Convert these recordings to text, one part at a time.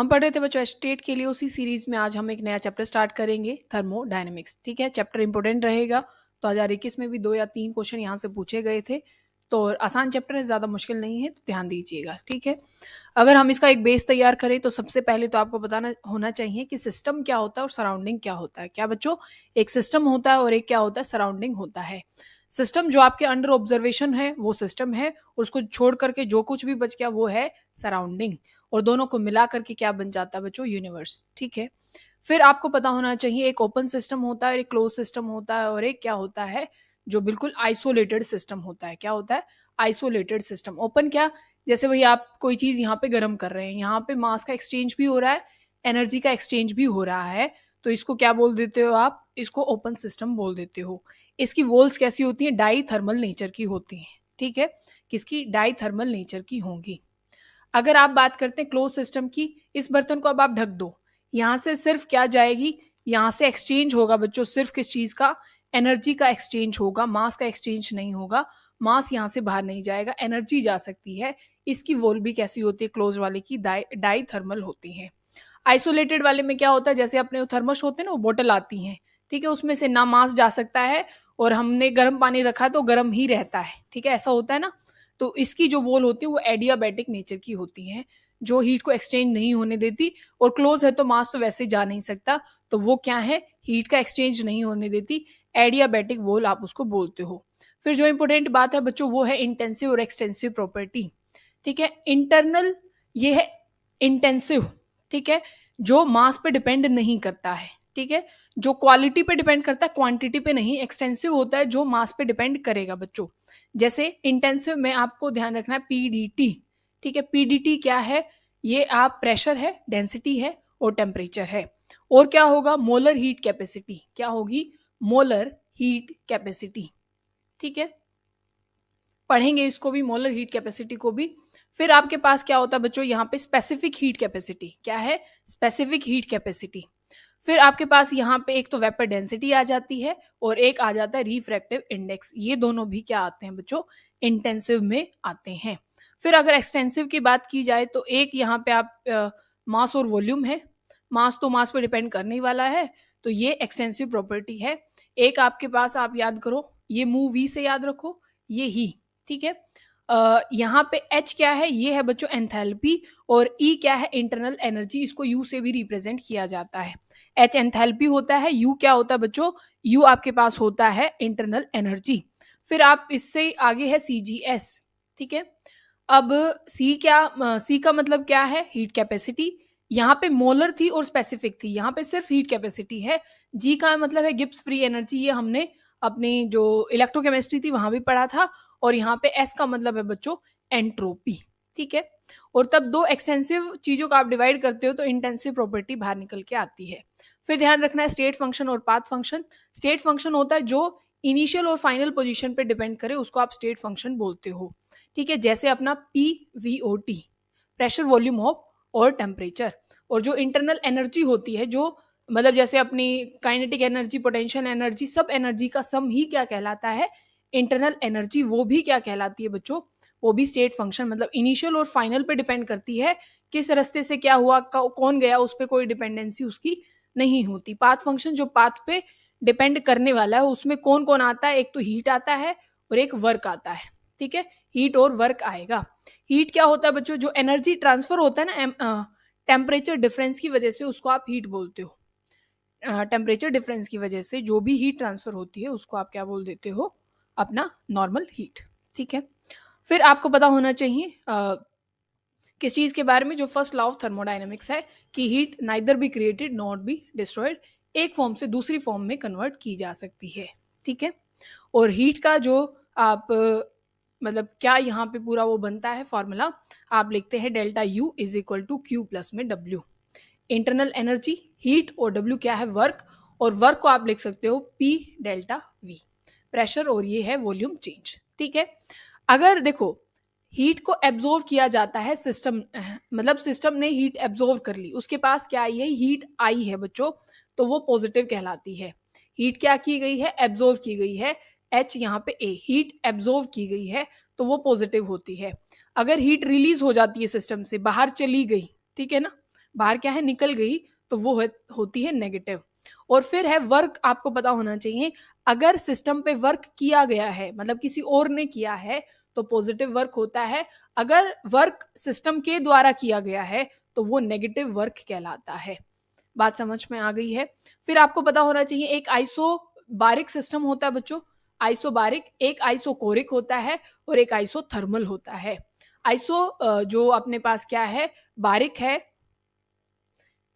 हम पढ़ रहे थे बच्चों स्टेट के लिए उसी सीरीज में आज हम एक नया चैप्टर स्टार्ट करेंगे डायनेमिक्स ठीक है चैप्टर इंपॉर्टेंट रहेगा दो हज़ार इक्कीस में भी दो या तीन क्वेश्चन यहाँ से पूछे गए थे तो आसान चैप्टर है ज़्यादा मुश्किल नहीं है तो ध्यान दीजिएगा ठीक है अगर हम इसका एक बेस तैयार करें तो सबसे पहले तो आपको बताना होना चाहिए कि सिस्टम क्या होता है और सराउंडिंग क्या होता है क्या बच्चों एक सिस्टम होता है और एक क्या होता है सराउंडिंग होता है सिस्टम जो आपके अंडर ऑब्जर्वेशन है वो सिस्टम है उसको छोड़ करके जो कुछ भी बच गया वो है सराउंडिंग और दोनों को मिला करके क्या बन जाता है बच्चों यूनिवर्स ठीक है फिर आपको पता होना चाहिए एक ओपन सिस्टम होता है एक क्लोज सिस्टम होता है और एक क्या होता है जो बिल्कुल आइसोलेटेड सिस्टम होता है क्या होता है आइसोलेटेड सिस्टम ओपन क्या जैसे वही आप कोई चीज़ यहाँ पे गर्म कर रहे हैं यहाँ पे मास का एक्सचेंज भी हो रहा है एनर्जी का एक्सचेंज भी हो रहा है तो इसको क्या बोल देते हो आप इसको ओपन सिस्टम बोल देते हो इसकी वोल्स कैसी होती हैं डाई थर्मल नेचर की होती हैं ठीक है किसकी डाई थर्मल नेचर की होंगी अगर आप बात करते हैं क्लोज सिस्टम की इस बर्तन को अब आप ढक दो यहाँ से सिर्फ क्या जाएगी यहाँ से एक्सचेंज होगा बच्चों सिर्फ किस चीज़ का एनर्जी का एक्सचेंज होगा मास का एक्सचेंज नहीं होगा मास यहाँ से बाहर नहीं जाएगा एनर्जी जा सकती है इसकी वोल भी कैसी होती है क्लोज वाले की डाई थर्मल होती है आइसोलेटेड वाले में क्या होता है जैसे अपने थर्मस होते हैं ना वो बोटल आती हैं ठीक है उसमें से ना मास जा सकता है और हमने गर्म पानी रखा तो गर्म ही रहता है ठीक है ऐसा होता है ना तो इसकी जो वॉल होती है वो एडियाबैटिक नेचर की होती है जो हीट को एक्सचेंज नहीं होने देती और क्लोज है तो मास तो वैसे जा नहीं सकता तो वो क्या है हीट का एक्सचेंज नहीं होने देती एडियाबैटिक वॉल आप उसको बोलते हो फिर जो इंपॉर्टेंट बात है बच्चों वो है इंटेंसिव और एक्सटेंसिव प्रॉपर्टी ठीक है इंटरनल ये है इंटेंसिव ठीक है जो मास पे डिपेंड नहीं करता है ठीक है जो क्वालिटी पे डिपेंड करता है क्वांटिटी पे नहीं एक्सटेंसिव होता है जो मास पे डिपेंड करेगा बच्चों जैसे इंटेंसिव में आपको ध्यान रखना है पीडीटी ठीक है पीडीटी क्या है ये आप प्रेशर है डेंसिटी है और टेम्परेचर है और क्या होगा मोलर हीट कैपेसिटी क्या होगी मोलर हीट कैपेसिटी ठीक है पढ़ेंगे इसको भी मोलर हीट कैपेसिटी को भी फिर आपके पास क्या होता है बच्चों यहाँ पे स्पेसिफिक हीट कैपेसिटी क्या है स्पेसिफिक हीट कैपेसिटी फिर आपके पास यहाँ पे एक तो वेपर डेंसिटी आ जाती है और एक आ जाता है रिफ्रैक्टिव इंडेक्स ये दोनों भी क्या आते हैं बच्चों इंटेंसिव में आते हैं फिर अगर एक्सटेंसिव की बात की जाए तो एक यहाँ पे आप मास और वॉल्यूम है मास तो मास पे डिपेंड करने वाला है तो ये एक्सटेंसिव प्रॉपर्टी है एक आपके पास आप याद करो ये मू वी से याद रखो ये ही ठीक है यहाँ पे एच क्या है ये है बच्चों एंथैल्पी और ई e क्या है इंटरनल एनर्जी इसको यू से भी रिप्रेजेंट किया जाता है एच एंथैल्पी होता है यू क्या होता है बच्चों यू आपके पास होता है इंटरनल एनर्जी फिर आप इससे आगे है सी जी एस ठीक है अब सी क्या सी का मतलब क्या है हीट कैपेसिटी यहाँ पे मोलर थी और स्पेसिफिक थी यहाँ पे सिर्फ हीट कैपेसिटी है जी का मतलब है गिप्स फ्री एनर्जी ये हमने अपनी जो इलेक्ट्रोकेमिस्ट्री थी वहां भी पढ़ा था और यहाँ पे एस का मतलब है बच्चों एंट्रोपी ठीक है और तब दो एक्सटेंसिव चीजों का आप डिवाइड करते हो तो इंटेंसिव प्रॉपर्टी बाहर निकल के आती है फिर ध्यान रखना है स्टेट फंक्शन और पाथ फंक्शन स्टेट फंक्शन होता है जो इनिशियल और फाइनल पोजीशन पे डिपेंड करे उसको आप स्टेट फंक्शन बोलते हो ठीक है जैसे अपना P V O T pressure volume of और टेम्परेचर और जो इंटरनल एनर्जी होती है जो मतलब जैसे अपनी काइनेटिक एनर्जी पोटेंशियल एनर्जी सब एनर्जी का सम ही क्या कहलाता है इंटरनल एनर्जी वो भी क्या कहलाती है बच्चों वो भी स्टेट फंक्शन मतलब इनिशियल और फाइनल पे डिपेंड करती है किस रास्ते से क्या हुआ कौन गया उस पर कोई डिपेंडेंसी उसकी नहीं होती पाथ फंक्शन जो पाथ पे डिपेंड करने वाला है उसमें कौन कौन आता है एक तो हीट आता है और एक वर्क आता है ठीक है हीट और वर्क आएगा हीट क्या होता है बच्चों जो एनर्जी ट्रांसफर होता है ना टेम्परेचर डिफरेंस की वजह से उसको आप हीट बोलते हो टेम्परेचर डिफरेंस की वजह से जो भी हीट ट्रांसफर होती है उसको आप क्या बोल देते हो अपना नॉर्मल हीट ठीक है फिर आपको पता होना चाहिए आ, किस चीज़ के बारे में जो फर्स्ट लॉ ऑफ थर्मोडाइनमिक्स है कि heat neither be created not be destroyed एक फॉर्म से दूसरी फॉर्म में कन्वर्ट की जा सकती है ठीक है और हीट का जो आप मतलब क्या यहाँ पे पूरा वो बनता है फॉर्मूला आप लिखते हैं delta U is equal to Q plus में डब्ल्यू इंटरनल एनर्जी हीट और डब्ल्यू क्या है वर्क और वर्क को आप लिख सकते हो पी डेल्टा वी प्रेशर और ये है वॉल्यूम चेंज ठीक है अगर देखो हीट को एब्जॉर्व किया जाता है सिस्टम मतलब सिस्टम ने हीट एब्जॉर्व कर ली उसके पास क्या आई है हीट आई है बच्चों तो वो पॉजिटिव कहलाती है हीट क्या की गई है एब्जॉर्व की गई है एच यहाँ पे ए हीट एब्जॉर्व की गई है तो वो पॉजिटिव होती है अगर हीट रिलीज हो जाती है सिस्टम से बाहर चली गई ठीक है ना बाहर क्या है निकल गई तो वो होती है नेगेटिव और फिर है वर्क आपको पता होना चाहिए अगर सिस्टम पे वर्क किया गया है मतलब किसी और ने किया है तो पॉजिटिव वर्क होता है अगर वर्क सिस्टम के द्वारा किया गया है तो वो नेगेटिव वर्क कहलाता है बात समझ में आ गई है फिर आपको पता होना चाहिए एक आइसो बारिक सिस्टम होता है बच्चों बारिक एक आइसो कोरिक होता है और एक आइसो थर्मल होता है आइसो जो अपने पास क्या है बारिक है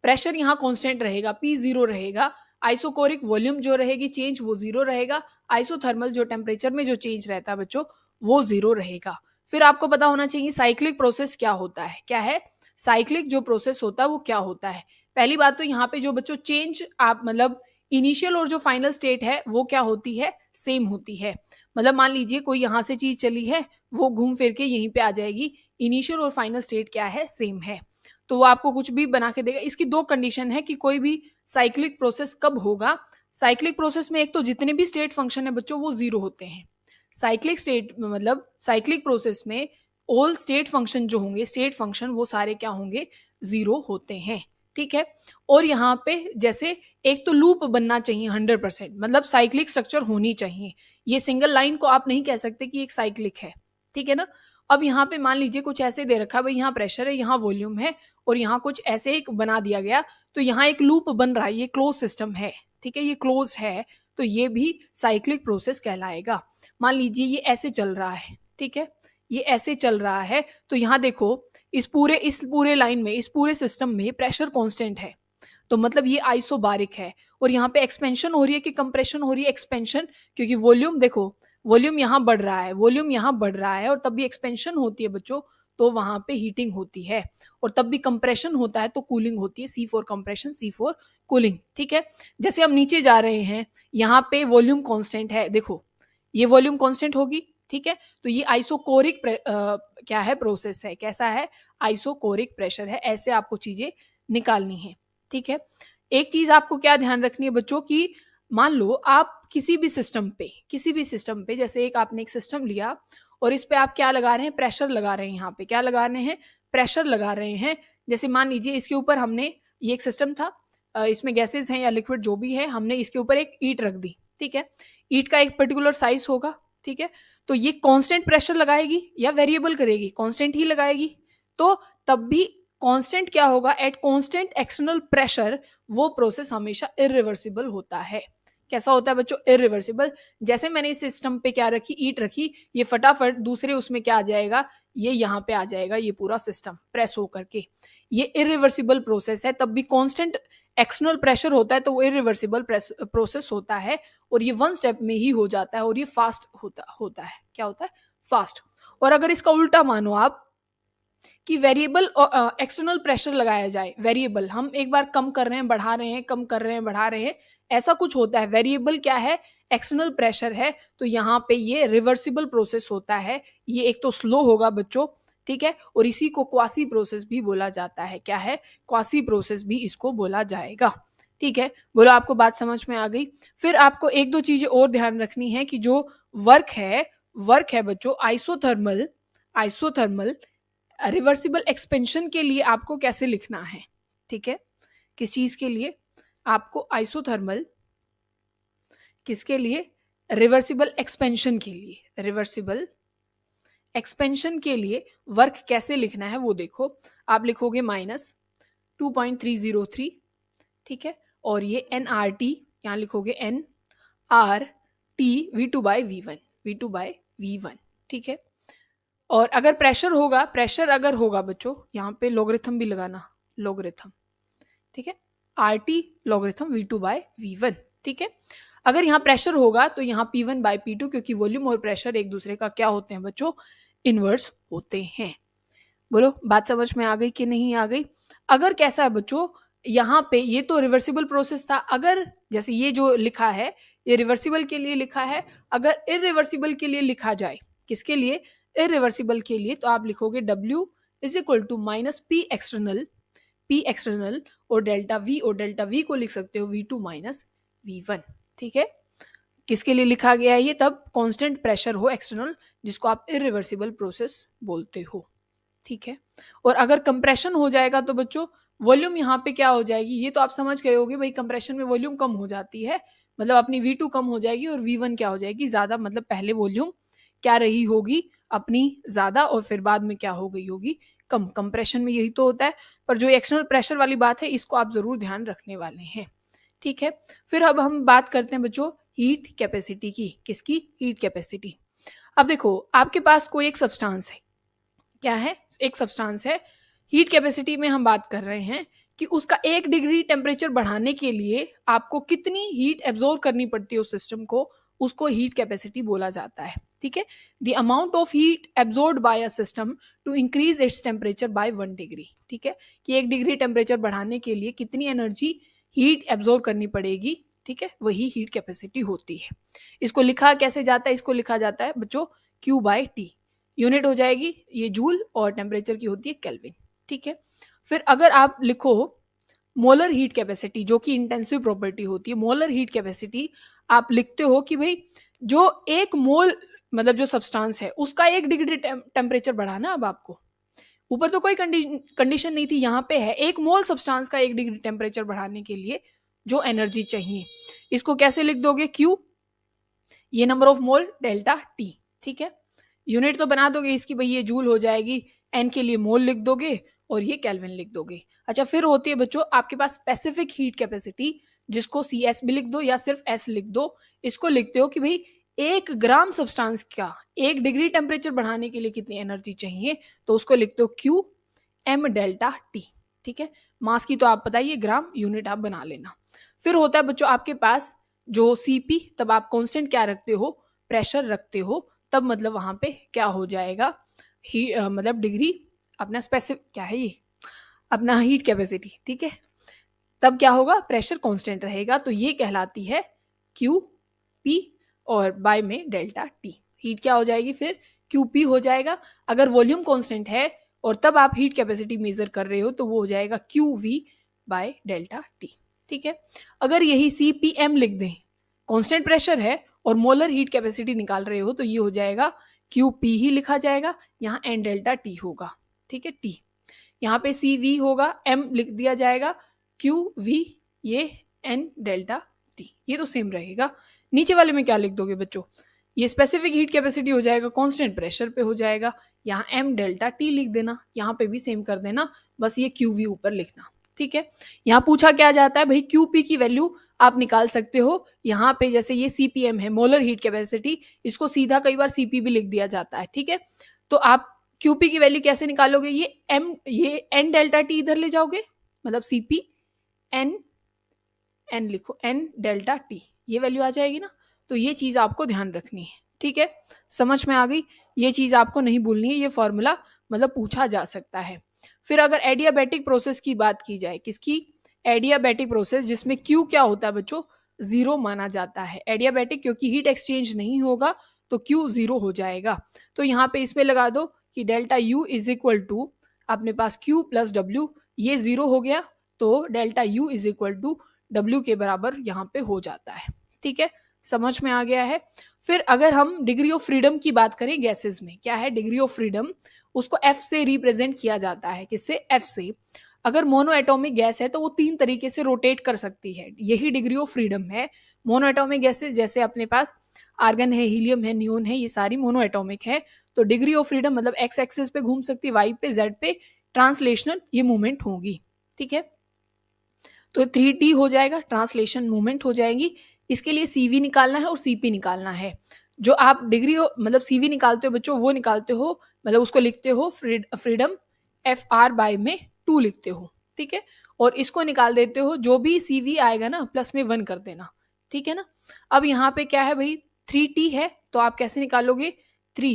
प्रेशर यहाँ कॉन्स्टेंट रहेगा पी जीरो रहेगा आइसोकोरिक वॉल्यूम जो रहेगी चेंज वो जीरो रहेगा आइसोथर्मल जो टेम्परेचर में जो चेंज रहता है बच्चों वो जीरो रहेगा फिर आपको पता होना चाहिए साइक्लिक प्रोसेस क्या होता है क्या है साइक्लिक जो प्रोसेस होता है वो क्या होता है पहली बात तो यहाँ पे जो बच्चों चेंज आप मतलब इनिशियल और जो फाइनल स्टेट है वो क्या होती है सेम होती है मतलब मान लीजिए कोई यहाँ से चीज चली है वो घूम फिर के यहीं पे आ जाएगी इनिशियल और फाइनल स्टेट क्या है सेम है तो वो आपको कुछ भी बना के देगा इसकी दो कंडीशन है कि कोई भी साइक्लिक प्रोसेस कब होगा साइक्लिक प्रोसेस में एक तो जितने भी स्टेट फंक्शन है बच्चों वो जीरो होते हैं साइक्लिक स्टेट मतलब साइक्लिक प्रोसेस में ऑल स्टेट फंक्शन जो होंगे स्टेट फंक्शन वो सारे क्या होंगे जीरो होते हैं ठीक है और यहाँ पे जैसे एक तो लूप बनना चाहिए हंड्रेड परसेंट मतलब साइक्लिक स्ट्रक्चर होनी चाहिए ये सिंगल लाइन को आप नहीं कह सकते कि एक साइक्लिक है ठीक है ना अब यहाँ पे मान लीजिए कुछ ऐसे दे रखा है भाई यहाँ प्रेशर है यहाँ वॉल्यूम है और यहाँ कुछ ऐसे एक बना दिया गया तो यहाँ एक लूप बन रहा है ये क्लोज सिस्टम है ठीक है ये क्लोज है तो ये भी साइक्लिक प्रोसेस कहलाएगा मान लीजिए ये ऐसे चल रहा है ठीक है ये ऐसे चल रहा है तो यहाँ देखो इस पूरे इस पूरे लाइन में इस पूरे सिस्टम में प्रेशर कॉन्स्टेंट है तो मतलब ये आइसोबारिक है और यहाँ पे एक्सपेंशन हो रही है कि कंप्रेशन हो रही है एक्सपेंशन क्योंकि वॉल्यूम देखो वॉल्यूम यहाँ बढ़ रहा है वॉल्यूम यहाँ बढ़ रहा है और तब भी एक्सपेंशन होती है बच्चों तो वहां पे हीटिंग होती है और तब भी कंप्रेशन होता है तो कूलिंग होती है C four compression C four cooling ठीक है जैसे हम नीचे जा रहे हैं यहाँ पे वॉल्यूम कांस्टेंट है देखो ये वॉल्यूम कांस्टेंट होगी ठीक है तो ये आइसोकोरिक क्या है प्रोसेस है कैसा है आइसोकोरिक प्रेशर है ऐसे आपको चीजें निकालनी है ठीक है एक चीज आपको क्या ध्यान रखनी है बच्चों की मान लो आप किसी भी सिस्टम पे किसी भी सिस्टम पे जैसे एक आपने एक सिस्टम लिया और इस पे आप क्या लगा रहे हैं प्रेशर लगा रहे हैं यहाँ पे क्या लगा रहे हैं प्रेशर लगा रहे हैं जैसे मान लीजिए इसके ऊपर हमने ये एक सिस्टम था इसमें गैसेज हैं या लिक्विड जो भी है हमने इसके ऊपर एक ईट रख दी ठीक है ईट का एक पर्टिकुलर साइज होगा ठीक है तो ये कांस्टेंट प्रेशर लगाएगी या वेरिएबल करेगी कांस्टेंट ही लगाएगी तो तब भी कांस्टेंट क्या होगा एट कांस्टेंट एक्सटर्नल प्रेशर वो प्रोसेस हमेशा इरिवर्सिबल होता है कैसा होता है बच्चों इरिवर्सिबल जैसे मैंने इस सिस्टम पे क्या रखी ईट रखी ये फटाफट दूसरे उसमें क्या आ जाएगा ये यहाँ पे आ जाएगा ये पूरा सिस्टम प्रेस हो करके ये इरिवर्सिबल प्रोसेस है तब भी कांस्टेंट एक्सटर्नल प्रेशर होता है तो वो इरिवर्सिबल प्रोसेस होता है और ये वन स्टेप में ही हो जाता है और ये फास्ट होता होता है क्या होता है फास्ट और अगर इसका उल्टा मानो आप कि वेरिएबल एक्सटर्नल प्रेशर लगाया जाए वेरिएबल हम एक बार कम कर रहे हैं बढ़ा रहे हैं कम कर रहे हैं बढ़ा रहे हैं ऐसा कुछ होता है वेरिएबल क्या है एक्सटर्नल प्रेशर है तो यहाँ पे ये रिवर्सिबल प्रोसेस होता है ये एक तो स्लो होगा बच्चों ठीक है और इसी को क्वासी प्रोसेस भी बोला जाता है क्या है क्वासी प्रोसेस भी इसको बोला जाएगा ठीक है बोलो आपको बात समझ में आ गई फिर आपको एक दो चीजें और ध्यान रखनी है कि जो वर्क है वर्क है बच्चों आइसोथर्मल आइसोथर्मल रिवर्सिबल एक्सपेंशन के लिए आपको कैसे लिखना है ठीक है किस चीज़ के लिए आपको आइसोथर्मल किसके लिए रिवर्सिबल एक्सपेंशन के लिए रिवर्सिबल एक्सपेंशन के लिए वर्क कैसे लिखना है वो देखो आप लिखोगे minus two point three zero three ठीक है और ये एन आर टी यहाँ लिखोगे n R T V two by V one V two by V one ठीक है और अगर प्रेशर होगा प्रेशर अगर होगा बच्चों यहाँ पे लोगरिथम भी लगाना लोगरिथम ठीक है R T logarithm V two by V one ठीक है अगर यहाँ प्रेशर होगा तो यहाँ P one by P two क्योंकि वॉल्यूम और प्रेशर एक दूसरे का क्या होते हैं बच्चों इनवर्स होते हैं बोलो बात समझ में आ गई कि नहीं आ गई अगर कैसा है बच्चों यहाँ पे ये तो रिवर्सिबल प्रोसेस था अगर जैसे ये जो लिखा है ये रिवर्सिबल के लिए लिखा है अगर इरिवर्सिबल के लिए लिखा जाए किसके लिए इरिवर्सिबल के लिए तो आप लिखोगे W is equal to minus P external P external और डेल्टा V और डेल्टा V को लिख सकते हो V2 टू माइनस वी ठीक है किसके लिए लिखा गया है ये तब कांस्टेंट प्रेशर हो एक्सटर्नल जिसको आप इरिवर्सिबल प्रोसेस बोलते हो ठीक है और अगर कंप्रेशन हो जाएगा तो बच्चों वॉल्यूम यहाँ पे क्या हो जाएगी ये तो आप समझ गए होगे भाई कंप्रेशन में वॉल्यूम कम हो जाती है मतलब अपनी V2 कम हो जाएगी और V1 क्या हो जाएगी ज़्यादा मतलब पहले वॉल्यूम क्या रही होगी अपनी ज़्यादा और फिर बाद में क्या हो गई होगी कम कंप्रेशन में यही तो होता है पर जो एक्सटर्नल प्रेशर वाली बात है इसको आप ज़रूर ध्यान रखने वाले हैं ठीक है फिर अब हम बात करते हैं बच्चों हीट कैपेसिटी की किसकी हीट कैपेसिटी अब देखो आपके पास कोई एक सब्सटेंस है क्या है एक सब्सटेंस है हीट कैपेसिटी में हम बात कर रहे हैं कि उसका एक डिग्री टेम्परेचर बढ़ाने के लिए आपको कितनी हीट एब्जॉर्व करनी पड़ती है उस सिस्टम को उसको हीट कैपेसिटी बोला जाता है ठीक है the amount of heat absorb by a system to increase its temperature by one degree ठीक है कि एक डिग्री टेम्परेचर बढ़ाने के लिए कितनी एनर्जी हीट एब्जॉर्ब करनी पड़ेगी ठीक है वही हीट कैपेसिटी होती है इसको लिखा कैसे जाता है इसको लिखा जाता है बच्चों क्यू बाय टी यूनिट हो जाएगी ये जूल और टेम्परेचर की होती है कैलविन ठीक है फिर अगर आप लिखो मोलर हीट कैपेसिटी जो कि इंटेंसिव प्रॉपर्टी होती है मोलर हीट कैपेसिटी आप लिखते हो कि भाई जो एक मोल मतलब जो सब्सटेंस है उसका एक डिग्री टेम्परेचर बढ़ाना अब आपको ऊपर तो कोई कंडीशन नहीं थी यहाँ पे है एक मोल सब्सटेंस का एक डिग्री टेम्परेचर बढ़ाने के लिए जो एनर्जी चाहिए इसको कैसे लिख दोगे क्यू ये number of mole delta T ठीक है यूनिट तो बना दोगे इसकी भाई ये जूल हो जाएगी एन के लिए मोल लिख दोगे और ये कैलविन लिख दोगे अच्छा फिर होती है बच्चों आपके पास स्पेसिफिक हीट कैपेसिटी जिसको सी एस भी लिख दो या सिर्फ एस लिख दो इसको लिखते हो कि भाई एक ग्राम सब्सटेंस का एक डिग्री टेम्परेचर बढ़ाने के लिए कितनी एनर्जी चाहिए तो उसको लिख दो क्यू एम डेल्टा टी ठीक है मास की तो आप बताइए ग्राम यूनिट आप बना लेना फिर होता है बच्चों आपके पास जो सीपी तब आप कॉन्स्टेंट क्या रखते हो प्रेशर रखते हो तब मतलब वहां पे क्या हो जाएगा ही आ, मतलब डिग्री अपना स्पेसिफिक क्या है ये अपना हीट कैपेसिटी ठीक है तब क्या होगा प्रेशर कांस्टेंट रहेगा तो ये कहलाती है क्यू पी और बाय में डेल्टा टी हीट क्या हो जाएगी फिर क्यू पी हो जाएगा अगर वॉल्यूम कॉन्स्टेंट है और तब आप हीट कैपेसिटी मेजर कर रहे हो तो वो हो जाएगा Q V by delta T ठीक है अगर यही सी पी एम लिख दें कॉन्स्टेंट प्रेशर है और मोलर हीट कैपेसिटी निकाल रहे हो तो ये हो जाएगा क्यू पी ही लिखा जाएगा यहाँ एन डेल्टा टी होगा ठीक है टी यहाँ पे सी वी होगा एम लिख दिया जाएगा क्यू वी ये एन डेल्टा टी ये तो सेम रहेगा नीचे वाले में क्या लिख दोगे बच्चों ये स्पेसिफिक हीट कैपेसिटी हो जाएगा कांस्टेंट प्रेशर पे हो जाएगा यहाँ एम डेल्टा टी लिख देना यहाँ पे भी सेम कर देना बस ये क्यू वी ऊपर लिखना ठीक है यहाँ पूछा क्या जाता है भाई क्यू पी की वैल्यू आप निकाल सकते हो यहाँ पे जैसे ये सी पी एम है मोलर हीट कैपेसिटी इसको सीधा कई बार सी पी भी लिख दिया जाता है ठीक है तो आप क्यू पी की वैल्यू कैसे निकालोगे ये एम ये एन डेल्टा टी इधर ले जाओगे मतलब सी पी एन एन लिखो एन डेल्टा टी ये वैल्यू आ जाएगी ना तो ये चीज़ आपको ध्यान रखनी है ठीक है समझ में आ गई ये चीज़ आपको नहीं भूलनी है ये फॉर्मूला मतलब पूछा जा सकता है फिर अगर एडियाबैटिक प्रोसेस की बात की जाए किसकी एडियाबैटिक प्रोसेस जिसमें क्यू क्या होता है बच्चों जीरो माना जाता है एडियाबैटिक क्योंकि हीट एक्सचेंज नहीं होगा तो क्यू जीरो हो जाएगा तो यहाँ पे इसमें लगा दो कि delta U is equal to अपने पास क्यू प्लस डब्ल्यू ये जीरो हो गया तो delta U is equal to W के बराबर यहाँ पे हो जाता है ठीक है समझ में आ गया है फिर अगर हम डिग्री ऑफ फ्रीडम की बात करें गैसेस में क्या है डिग्री ऑफ फ्रीडम उसको एफ से रिप्रेजेंट किया जाता है किससे एफ से अगर मोनोएटॉमिक गैस है तो वो तीन तरीके से रोटेट कर सकती है यही डिग्री ऑफ फ्रीडम है मोनोएटॉमिक गैसेस जैसे अपने पास आर्गन है हीलियम है न्यून है ये सारी मोनोएटॉमिक है तो डिग्री ऑफ फ्रीडम मतलब एक्स एक्सेस पे घूम सकती है वाई पे जेड पे ट्रांसलेशनल ये मूवमेंट होगी ठीक है तो थ्री टी हो जाएगा ट्रांसलेशन मूवमेंट हो जाएगी इसके लिए वी निकालना है और पी निकालना है जो आप डिग्री हो मतलब वी निकालते हो बच्चों वो निकालते हो मतलब उसको लिखते हो फ्रीडम एफ आर बाई में टू लिखते हो ठीक है और इसको निकाल देते हो जो भी वी आएगा ना प्लस में वन कर देना ठीक है ना अब यहाँ पे क्या है भाई थ्री टी है तो आप कैसे निकालोगे थ्री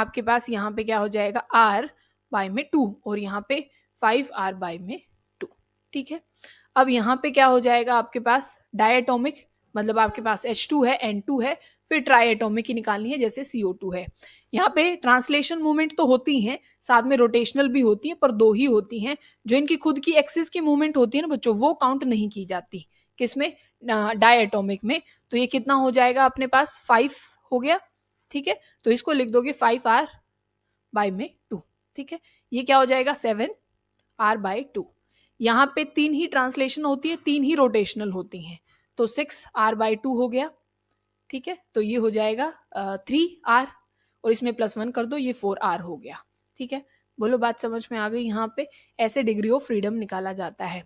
आपके पास यहाँ पे क्या हो जाएगा आर बाय में टू और यहाँ पे फाइव आर बाय में टू ठीक है अब यहाँ पे क्या हो जाएगा आपके पास डायटोमिक मतलब आपके पास एच टू है एन टू है फिर ट्राईटोमिक ही निकालनी है जैसे सी ओ टू है यहाँ पे ट्रांसलेशन मूवमेंट तो होती हैं साथ में रोटेशनल भी होती हैं पर दो ही होती हैं जो इनकी खुद की एक्सिस की मूवमेंट होती है ना बच्चों वो काउंट नहीं की जाती किसमें डायटोमिक में तो ये कितना हो जाएगा अपने पास फाइव हो गया ठीक है तो इसको लिख दोगे फाइव आर बाई में टू ठीक है ये क्या हो जाएगा सेवन आर बाई टू यहाँ पे तीन ही ट्रांसलेशन होती है तीन ही रोटेशनल होती हैं तो सिक्स आर बाई टू हो गया ठीक है तो ये हो जाएगा थ्री आर और इसमें प्लस वन कर दो ये फोर आर हो गया ठीक है बोलो बात समझ में आ गई यहाँ पे ऐसे डिग्री ऑफ फ्रीडम निकाला जाता है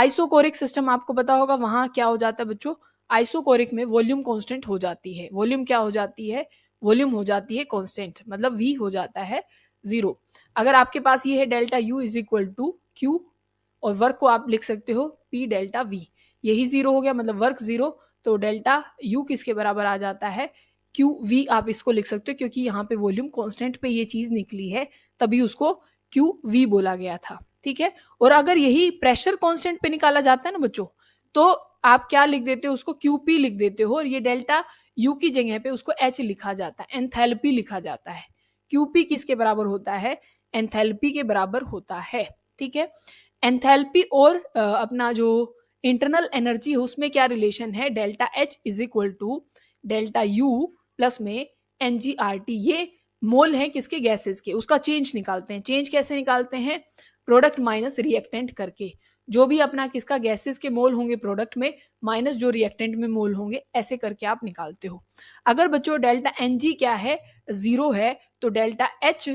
आइसोकोरिक सिस्टम आपको पता होगा वहाँ क्या हो जाता है बच्चों आइसोकोरिक में वॉल्यूम कांस्टेंट हो जाती है वॉल्यूम क्या हो जाती है वॉल्यूम हो जाती है कांस्टेंट मतलब वी हो जाता है जीरो अगर आपके पास ये है delta U is equal to Q और वर्क को आप लिख सकते हो पी डेल्टा वी यही जीरो हो गया मतलब वर्क जीरो तो डेल्टा यू किसके बराबर आ जाता है क्यू वी आप इसको लिख सकते हो क्योंकि यहाँ पे वॉल्यूम कांस्टेंट पे ये चीज निकली है तभी उसको क्यू वी बोला गया था ठीक है और अगर यही प्रेशर कांस्टेंट पे निकाला जाता है ना बच्चों तो आप क्या लिख देते हो उसको क्यू पी लिख देते हो और ये डेल्टा यू की जगह पे उसको एच लिखा जाता है एंथैल्पी लिखा जाता है क्यूपी किसके बराबर होता है एंथैल्पी के बराबर होता है ठीक है एंथैल्पी और अपना जो इंटरनल एनर्जी है उसमें क्या रिलेशन है delta H is equal to delta U plus में एन जी आर टी ये मोल है किसके गैसेस के उसका चेंज निकालते हैं चेंज कैसे निकालते हैं प्रोडक्ट माइनस रिएक्टेंट करके जो भी अपना किसका गैसेस के मोल होंगे प्रोडक्ट में माइनस जो रिएक्टेंट में मोल होंगे ऐसे करके आप निकालते हो अगर बच्चों डेल्टा एन जी क्या है जीरो है तो डेल्टा एच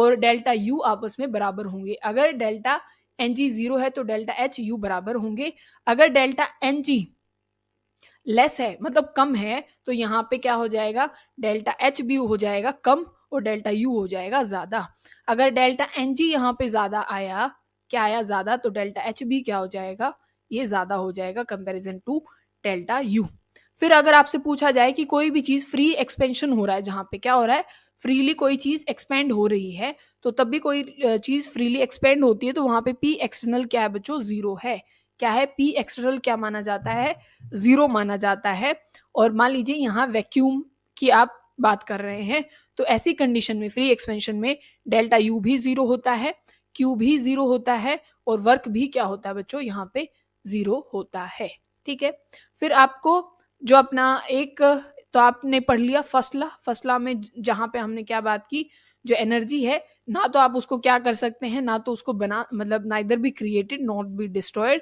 और डेल्टा यू आपस में बराबर होंगे अगर डेल्टा एन जी जीरो है तो डेल्टा एच यू बराबर होंगे अगर डेल्टा एन जी लेस है मतलब कम है तो यहाँ पे क्या हो जाएगा डेल्टा एच भी हो जाएगा कम और डेल्टा यू हो जाएगा ज्यादा अगर डेल्टा एन जी यहाँ पे ज्यादा आया क्या आया ज्यादा तो डेल्टा एच भी क्या हो जाएगा ये ज्यादा हो जाएगा कंपेरिजन टू डेल्टा यू फिर अगर आपसे पूछा जाए कि कोई भी चीज फ्री एक्सपेंशन हो रहा है जहां पे क्या हो रहा है फ्रीली कोई चीज़ एक्सपेंड हो रही है तो तब भी कोई चीज़ फ्रीली एक्सपेंड होती है तो वहाँ पे पी एक्सटर्नल क्या है बच्चों ज़ीरो है क्या है पी एक्सटर्नल क्या माना जाता है ज़ीरो माना जाता है और मान लीजिए यहाँ वैक्यूम की आप बात कर रहे हैं तो ऐसी कंडीशन में फ्री एक्सपेंशन में डेल्टा यू भी ज़ीरो होता है क्यू भी ज़ीरो होता है और वर्क भी क्या होता है बच्चों यहाँ पे ज़ीरो होता है ठीक है फिर आपको जो अपना एक तो आपने पढ़ लिया फसला फसला में जहाँ पे हमने क्या बात की जो एनर्जी है ना तो आप उसको क्या कर सकते हैं ना तो उसको बना मतलब ना इधर भी क्रिएटेड नॉट बी डिस्ट्रॉयड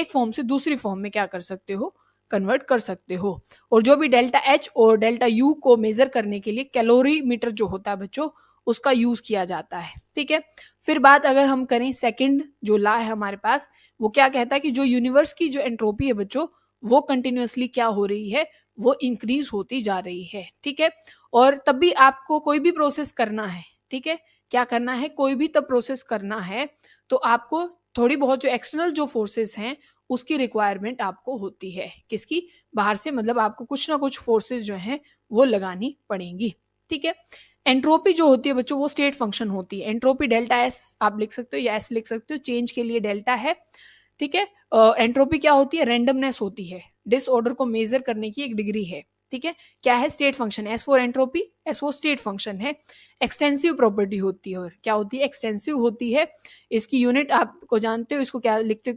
एक फॉर्म से दूसरी फॉर्म में क्या कर सकते हो कन्वर्ट कर सकते हो और जो भी डेल्टा एच और डेल्टा यू को मेजर करने के लिए कैलोरी मीटर जो होता है बच्चों उसका यूज किया जाता है ठीक है फिर बात अगर हम करें सेकंड जो ला है हमारे पास वो क्या कहता है कि जो यूनिवर्स की जो एंट्रोपी है बच्चों वो कंटिन्यूसली क्या हो रही है वो इंक्रीज होती जा रही है ठीक है और तब भी आपको कोई भी प्रोसेस करना है ठीक है क्या करना है कोई भी तब प्रोसेस करना है तो आपको थोड़ी बहुत जो एक्सटर्नल जो फोर्सेस हैं उसकी रिक्वायरमेंट आपको होती है किसकी बाहर से मतलब आपको कुछ ना कुछ फोर्सेस जो हैं वो लगानी पड़ेंगी ठीक है एंट्रोपी जो होती है बच्चों वो स्टेट फंक्शन होती है एंट्रोपी डेल्टा एस आप लिख सकते हो या एस लिख सकते हो चेंज के लिए डेल्टा है ठीक है एंट्रोपी क्या होती है रेंडमनेस होती है डिसऑर्डर को मेजर करने की एक डिग्री है ठीक है क्या है state function S for entropy S for state function है एक्सटेंसिव प्रॉपर्टी होती है और क्या होती है एक्सटेंसिव होती है इसकी यूनिट आपको जानते हो इसको क्या लिखते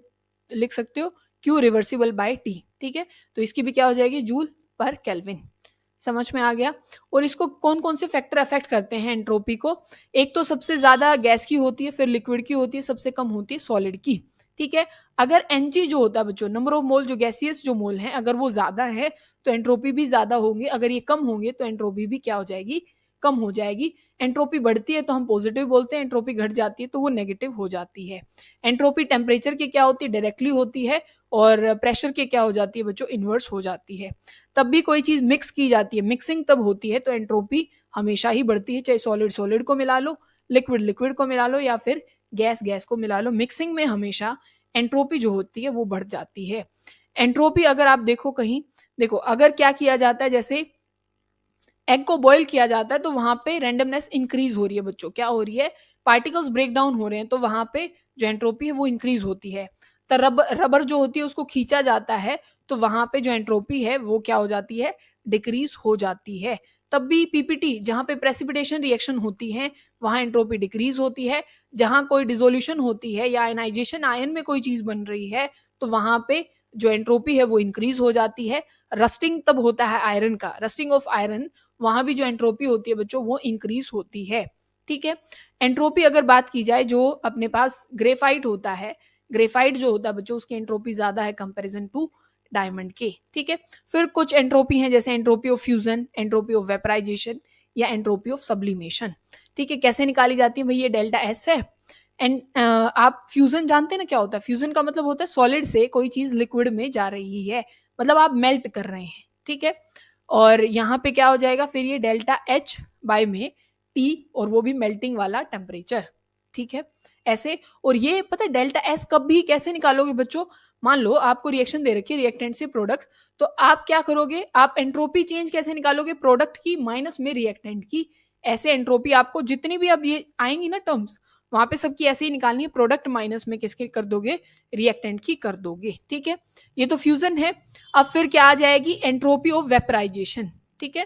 लिख सकते हो क्यू रिवर्सिबल बाय टी ठीक है तो इसकी भी क्या हो जाएगी जूल पर कैलविन समझ में आ गया और इसको कौन कौन से फैक्टर अफेक्ट करते हैं एंट्रोपी को एक तो सबसे ज्यादा गैस की होती है फिर लिक्विड की होती है सबसे कम होती है सॉलिड की ठीक है अगर एनजी जो होता है बच्चों नंबर ऑफ मोल जो गैसियस जो मोल है अगर वो ज्यादा है तो एंट्रोपी भी ज्यादा होंगे अगर ये कम होंगे तो एंट्रोपी भी क्या हो जाएगी कम हो जाएगी एंट्रोपी बढ़ती है तो हम पॉजिटिव बोलते हैं एंट्रोपी घट जाती है तो वो नेगेटिव हो जाती है एंट्रोपी टेम्परेचर के क्या होती है डायरेक्टली होती है और प्रेशर के क्या हो जाती है बच्चों इन्वर्स हो जाती है तब भी कोई चीज़ मिक्स की जाती है मिक्सिंग तब होती है तो एंट्रोपी हमेशा ही बढ़ती है चाहे सॉलिड सॉलिड को मिला लो लिक्विड लिक्विड को मिला लो या फिर गैस गैस को मिला लो मिक्सिंग में हमेशा एंट्रोपी जो होती है वो बढ़ जाती है एंट्रोपी अगर आप देखो कहीं देखो अगर क्या किया जाता है जैसे एग को बॉईल किया जाता है तो वहां पे रेंडमनेस इंक्रीज हो रही है बच्चों क्या हो रही है पार्टिकल्स ब्रेक डाउन हो रहे हैं तो वहां पे जो एंट्रोपी है वो इंक्रीज होती है तो रब, रबर जो होती है उसको खींचा जाता है तो वहां पे जो एंट्रोपी है वो क्या हो जाती है डिक्रीज हो जाती है तब भी पीपीटी जहां पे प्रेसिपिटेशन रिएक्शन होती है वहां एंट्रोपी डिक्रीज होती है जहां कोई डिजोल्यूशन होती है या आयनाइजेशन आयन में कोई चीज बन रही है तो वहां पे जो एंट्रोपी है वो इंक्रीज हो जाती है रस्टिंग तब होता है आयरन का रस्टिंग ऑफ आयरन वहां भी जो एंट्रोपी होती है बच्चों वो इंक्रीज होती है ठीक है एंट्रोपी अगर बात की जाए जो अपने पास ग्रेफाइट होता है ग्रेफाइट जो होता है बच्चों उसकी एंट्रोपी ज्यादा है कंपेरिजन टू डायमंड के ठीक है फिर कुछ एंट्रोपी हैं जैसे entropy of fusion entropy of vaporization या एंट्रोपी ऑफ सब्लिमेशन ठीक है कैसे निकाली जाती है भाई ये डेल्टा एस है एंड uh, आप फ्यूजन जानते ना क्या होता है फ्यूजन का मतलब होता है सॉलिड से कोई चीज लिक्विड में जा रही है मतलब आप मेल्ट कर रहे हैं ठीक है और यहाँ पे क्या हो जाएगा फिर ये डेल्टा एच बाय में टी और वो भी मेल्टिंग वाला टेम्परेचर ठीक है ऐसे और ये पता है डेल्टा एस कब भी कैसे निकालोगे बच्चों मान लो आपको रिएक्शन दे रखी है रिएक्टेंट से प्रोडक्ट तो आप क्या करोगे आप एंट्रोपी चेंज कैसे निकालोगे प्रोडक्ट की माइनस में रिएक्टेंट की ऐसे एंट्रोपी आपको जितनी भी अब ये आएंगी ना टर्म्स वहां पे सबकी ऐसे ही निकालनी है प्रोडक्ट माइनस में किसके कर दोगे रिएक्टेंट की कर दोगे ठीक है ये तो फ्यूजन है अब फिर क्या आ जाएगी एंट्रोपी ऑफ वेपराइजेशन ठीक है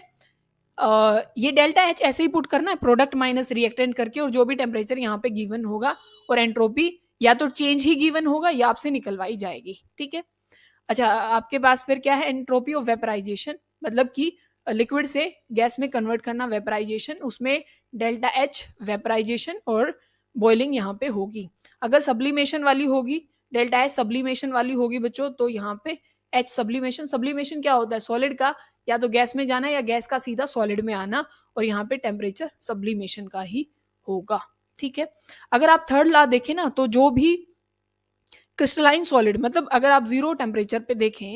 ये डेल्टा एच ऐसे ही पुट करना है प्रोडक्ट माइनस रिएक्टेंट करके और जो भी टेम्परेचर यहाँ पे गिवन होगा और एंट्रोपी या तो चेंज ही गिवन होगा या आपसे निकलवाई जाएगी ठीक है अच्छा आपके पास फिर क्या है एंट्रोपी ऑफ वेपराइजेशन मतलब कि लिक्विड से गैस में कन्वर्ट करना वेपराइजेशन उसमें डेल्टा एच वेपराइजेशन और बॉइलिंग यहाँ पे होगी अगर सब्लिमेशन वाली होगी डेल्टा एच सब्लिमेशन वाली होगी बच्चों तो यहाँ पे एच सब्लिमेशन सब्लिमेशन क्या होता है सॉलिड का या तो गैस में जाना या गैस का सीधा सॉलिड में आना और यहाँ पे टेम्परेचर सब्लिमेशन का ही होगा ठीक है अगर आप थर्ड ला देखें ना तो जो भी क्रिस्टलाइन सॉलिड मतलब अगर आप जीरो टेम्परेचर पे देखें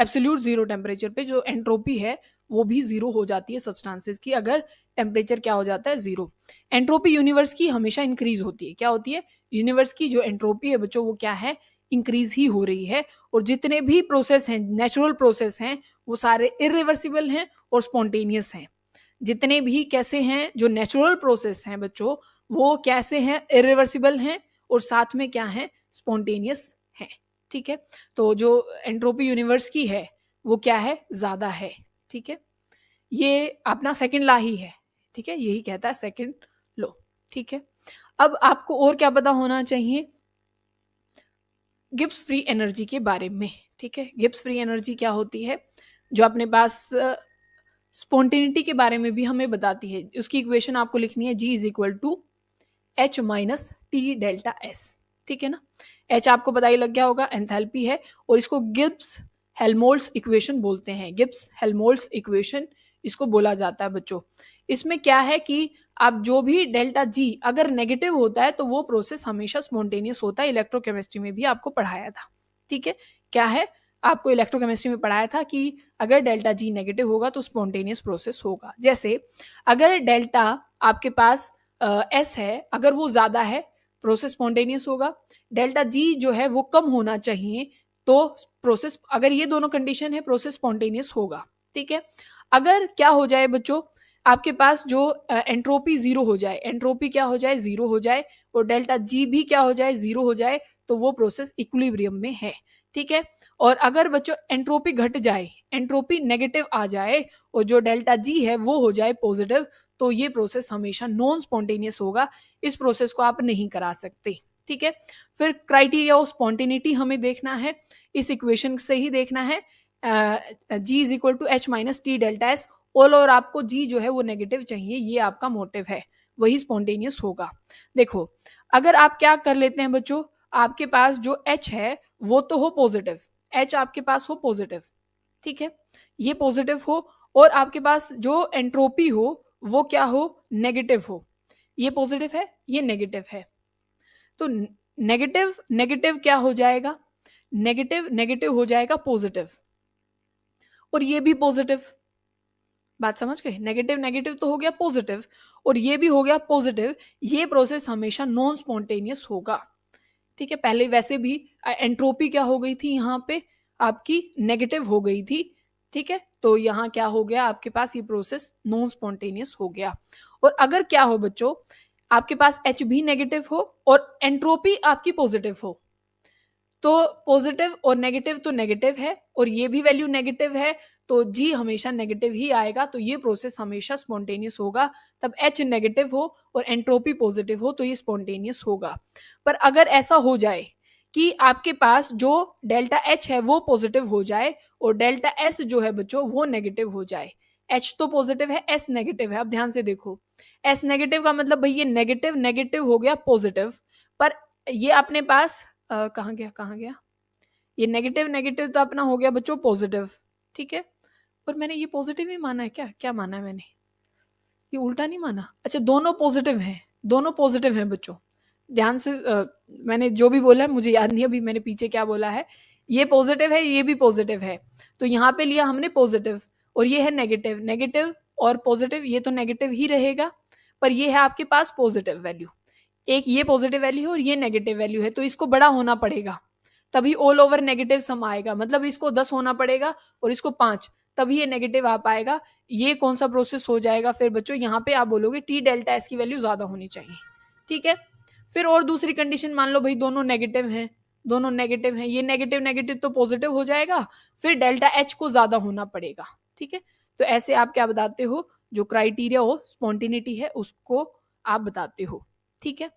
एब्सोल्यूट जीरो टेम्परेचर पे जो एंट्रोपी है वो भी जीरो हो जाती है सब्सटेंसेस की अगर टेम्परेचर क्या हो जाता है जीरो एंट्रोपी यूनिवर्स की हमेशा इंक्रीज होती है क्या होती है यूनिवर्स की जो एंट्रोपी है बच्चों वो क्या है इंक्रीज ही हो रही है और जितने भी प्रोसेस हैं नेचुरल प्रोसेस हैं वो सारे इरिवर्सिबल हैं और स्पॉन्टेनियस हैं जितने भी कैसे हैं जो नेचुरल प्रोसेस हैं बच्चों वो कैसे हैं इरिवर्सिबल हैं और साथ में क्या है स्पॉन्टेनियस हैं ठीक है तो जो एंट्रोपी यूनिवर्स की है वो क्या है ज़्यादा है ठीक है ये अपना सेकेंड ला ही है ठीक है यही कहता है सेकेंड लो ठीक है अब आपको और क्या पता होना चाहिए गिप्स फ्री एनर्जी के बारे में ठीक है गिप्स फ्री एनर्जी क्या होती है जो अपने पास स्पॉन्टेनिटी के बारे में भी हमें बताती है उसकी इक्वेशन आपको लिखनी है G is equal to H minus T delta S ठीक है ना एच आपको पता ही लग गया होगा एंथैल्पी है और इसको गिप्स हेलमोल्स इक्वेशन बोलते हैं गिप्स हेलमोल्स इक्वेशन इसको बोला जाता है बच्चों इसमें क्या है कि आप जो भी डेल्टा जी अगर नेगेटिव होता है तो वो प्रोसेस हमेशा स्पॉन्टेनियस होता है इलेक्ट्रोकेमिस्ट्री में भी आपको पढ़ाया था ठीक है क्या है आपको इलेक्ट्रोकेमिस्ट्री में पढ़ाया था कि अगर डेल्टा जी नेगेटिव होगा तो स्पॉन्टेनियस प्रोसेस होगा जैसे अगर डेल्टा आपके पास एस uh, है अगर वो ज़्यादा है प्रोसेस स्पॉन्टेनियस होगा डेल्टा जी जो है वो कम होना चाहिए तो प्रोसेस अगर ये दोनों कंडीशन है प्रोसेस स्पॉन्टेनियस होगा ठीक है अगर क्या हो जाए बच्चों आपके पास जो एंट्रोपी जीरो हो जाए एंट्रोपी क्या हो जाए जीरो हो जाए और डेल्टा जी भी क्या हो जाए जीरो हो जाए तो वो प्रोसेस इक्विलिब्रियम में है ठीक है और अगर बच्चों एंट्रोपी घट जाए एंट्रोपी नेगेटिव आ जाए और जो डेल्टा जी है वो हो जाए पॉजिटिव तो ये प्रोसेस हमेशा नॉन स्पॉन्टेनियस होगा इस प्रोसेस को आप नहीं करा सकते ठीक है फिर क्राइटेरिया ऑफ स्पॉन्टेनिटी हमें देखना है इस इक्वेशन से ही देखना है G is equal to H minus T delta S all और आपको जी जो है वो नेगेटिव चाहिए ये आपका मोटिव है वही स्पॉन्टेनियस होगा देखो अगर आप क्या कर लेते हैं बच्चों आपके पास जो एच है वो तो हो पॉजिटिव एच आपके पास हो पॉजिटिव ठीक है ये पॉजिटिव हो और आपके पास जो एंट्रोपी हो वो क्या हो नेगेटिव हो ये पॉजिटिव है ये नेगेटिव है तो नेगेटिव नेगेटिव क्या हो जाएगा नेगेटिव नेगेटिव हो जाएगा पॉजिटिव और ये भी पॉजिटिव बात समझ गए नेगेटिव नेगेटिव तो हो गया पॉजिटिव और ये भी हो गया पॉजिटिव ये प्रोसेस हमेशा नॉन स्पॉन्टेनियस होगा ठीक है पहले वैसे भी एंट्रोपी क्या हो गई थी यहाँ पे आपकी नेगेटिव हो गई थी ठीक है तो यहाँ क्या हो गया आपके पास ये प्रोसेस नॉन स्पॉन्टेनियस हो गया और अगर क्या हो बच्चों आपके पास एच भी नेगेटिव हो और एंट्रोपी आपकी पॉजिटिव हो तो पॉजिटिव और नेगेटिव तो नेगेटिव है और ये भी वैल्यू नेगेटिव है तो जी हमेशा नेगेटिव ही आएगा तो ये प्रोसेस हमेशा स्पॉन्टेनियस होगा तब एच नेगेटिव हो और एंट्रोपी पॉजिटिव हो तो ये स्पॉन्टेनियस होगा पर अगर ऐसा हो जाए कि आपके पास जो डेल्टा एच है वो पॉजिटिव हो जाए और डेल्टा एस जो है बच्चों वो नेगेटिव हो जाए एच तो पॉजिटिव है एस नेगेटिव है आप ध्यान से देखो एस नेगेटिव का मतलब भाई ये नेगेटिव नेगेटिव हो गया पॉजिटिव पर ये अपने पास कहाँ गया कहाँ गया ये नेगेटिव नेगेटिव तो अपना हो गया बच्चों पॉजिटिव ठीक है पर मैंने ये पॉजिटिव ही माना है क्या क्या माना है मैंने ये उल्टा नहीं माना अच्छा दोनों पॉजिटिव हैं दोनों पॉजिटिव हैं बच्चों ध्यान से आ, मैंने जो भी बोला है मुझे याद नहीं अभी मैंने पीछे क्या बोला है ये पॉजिटिव है ये भी पॉजिटिव है तो यहाँ पे लिया हमने पॉजिटिव और ये है नेगेटिव नेगेटिव और पॉजिटिव ये तो नेगेटिव ही रहेगा पर ये है आपके पास पॉजिटिव वैल्यू एक ये पॉजिटिव वैल्यू है और ये नेगेटिव वैल्यू है तो इसको बड़ा होना पड़ेगा तभी ऑल ओवर नेगेटिव सम आएगा मतलब इसको दस होना पड़ेगा और इसको पाँच तभी ये नेगेटिव आ पाएगा ये कौन सा प्रोसेस हो जाएगा फिर बच्चों यहाँ पे आप बोलोगे टी डेल्टा एस की वैल्यू ज़्यादा होनी चाहिए ठीक है फिर और दूसरी कंडीशन मान लो भाई दोनों नेगेटिव हैं दोनों नेगेटिव हैं ये नेगेटिव नेगेटिव तो पॉजिटिव हो जाएगा फिर डेल्टा एच को ज़्यादा होना पड़ेगा ठीक है तो ऐसे आप क्या बताते हो जो क्राइटेरिया हो स्पॉन्टिनिटी है उसको आप बताते हो ठीक है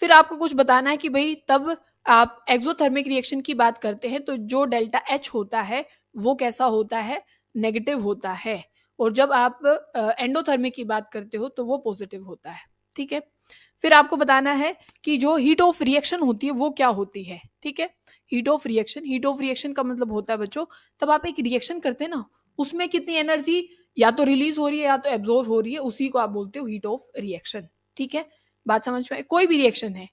फिर आपको कुछ बताना है कि भाई तब आप एक्सोथर्मिक रिएक्शन की बात करते हैं तो जो डेल्टा एच होता है वो कैसा होता है नेगेटिव होता है और जब आप एंडोथर्मिक की बात करते हो तो वो पॉजिटिव होता है ठीक है फिर आपको बताना है कि जो हीट ऑफ रिएक्शन होती है वो क्या होती है ठीक है heat of reaction heat of reaction का मतलब होता है बच्चों तब आप एक रिएक्शन करते हैं ना उसमें कितनी एनर्जी या तो रिलीज हो रही है या तो एब्जॉर्व हो रही है उसी को आप बोलते हो हीट ऑफ रिएक्शन ठीक है बात समझ में कोई भी रिएक्शन है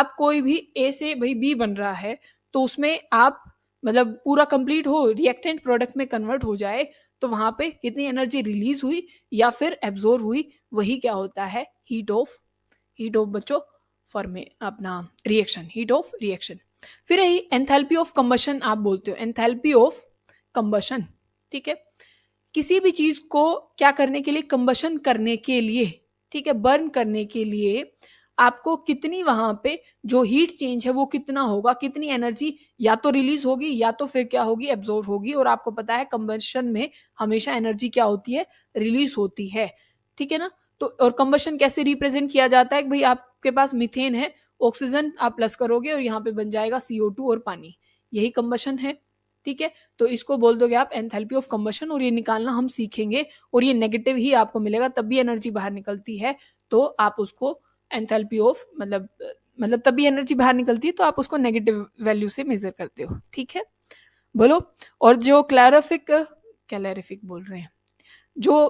आप कोई भी ए से भाई बी बन रहा है तो उसमें आप मतलब पूरा कंप्लीट हो रिएक्टेंट प्रोडक्ट में कन्वर्ट हो जाए तो वहां पे कितनी एनर्जी रिलीज हुई या फिर एब्जॉर्व हुई वही क्या होता है हीट ऑफ हीट ऑफ बच्चों फॉर्मे अपना रिएक्शन हीट ऑफ रिएक्शन फिर यही एंथैल्पी ऑफ कम्बशन आप बोलते हो एंथैल्पी ऑफ कम्बशन ठीक है किसी भी चीज को क्या करने के लिए कम्बशन करने के लिए ठीक है बर्न करने के लिए आपको कितनी वहां पे जो हीट चेंज है वो कितना होगा कितनी एनर्जी या तो रिलीज होगी या तो फिर क्या होगी एब्जॉर्व होगी और आपको पता है कम्बशन में हमेशा एनर्जी क्या होती है रिलीज होती है ठीक है ना तो और कम्बशन कैसे रिप्रेजेंट किया जाता है भाई आपके पास मिथेन है ऑक्सीजन आप प्लस करोगे और यहाँ पे बन जाएगा सीओ टू और पानी यही कम्बशन है ठीक है तो इसको बोल दोगे आप एंथैल्पी ऑफ कम्बशन और ये निकालना हम सीखेंगे और ये नेगेटिव ही आपको मिलेगा तब भी एनर्जी बाहर निकलती है तो आप उसको एंथैल्पी ऑफ मतलब मतलब तभी एनर्जी बाहर निकलती है तो आप उसको नेगेटिव वैल्यू से मेजर करते हो ठीक है बोलो और जो क्लैरिफिक कैलोरिफिक बोल रहे हैं जो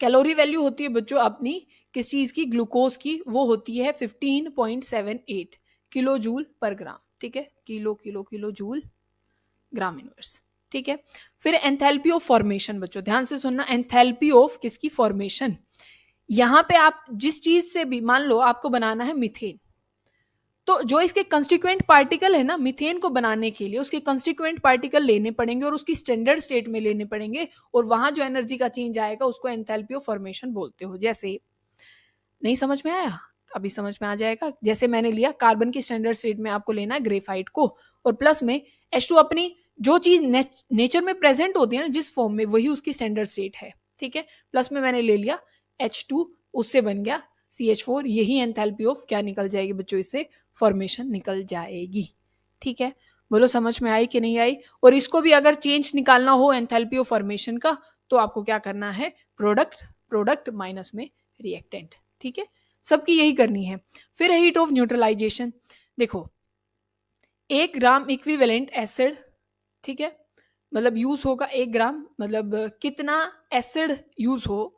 कैलोरी वैल्यू होती है बच्चों अपनी किस चीज़ की ग्लूकोज की वो होती है 15.78 किलो जूल पर ग्राम ठीक है kilo kilo kilo joule gram inverse ठीक है फिर एंथैल्पी ऑफ फॉर्मेशन बच्चों ध्यान से सुनना एंथैल्पी ऑफ किसकी फॉर्मेशन यहां पे आप जिस चीज से भी मान लो आपको बनाना है मिथेन तो जो इसके कंस्टिक्वेंट पार्टिकल है ना मिथेन को बनाने के लिए उसके कंस्टिक्वेंट पार्टिकल लेने पड़ेंगे और उसकी स्टैंडर्ड स्टेट में लेने पड़ेंगे और वहां जो एनर्जी का चेंज आएगा उसको एंथेल्पियो फॉर्मेशन बोलते हो जैसे नहीं समझ में आया अभी समझ में आ जाएगा जैसे मैंने लिया कार्बन की स्टैंडर्ड स्टेट में आपको लेना है ग्रेफाइट को और प्लस में टू अपनी जो चीज ने, नेचर में प्रेजेंट होती है ना जिस फॉर्म में वही उसकी स्टैंडर्ड स्टेट है ठीक है प्लस में मैंने ले लिया एच टू उससे बन गया सी एच फोर यही एंथैल्पी ऑफ क्या निकल जाएगी बच्चों इससे फॉर्मेशन निकल जाएगी ठीक है बोलो समझ में आई कि नहीं आई और इसको भी अगर चेंज निकालना हो एंथैल्पी ऑफ फॉर्मेशन का तो आपको क्या करना है प्रोडक्ट प्रोडक्ट माइनस में रिएक्टेंट ठीक है सबकी यही करनी है फिर हीट ऑफ न्यूट्रलाइजेशन देखो एक ग्राम इक्विवेलेंट एसिड ठीक है मतलब यूज होगा एक ग्राम मतलब कितना एसिड यूज हो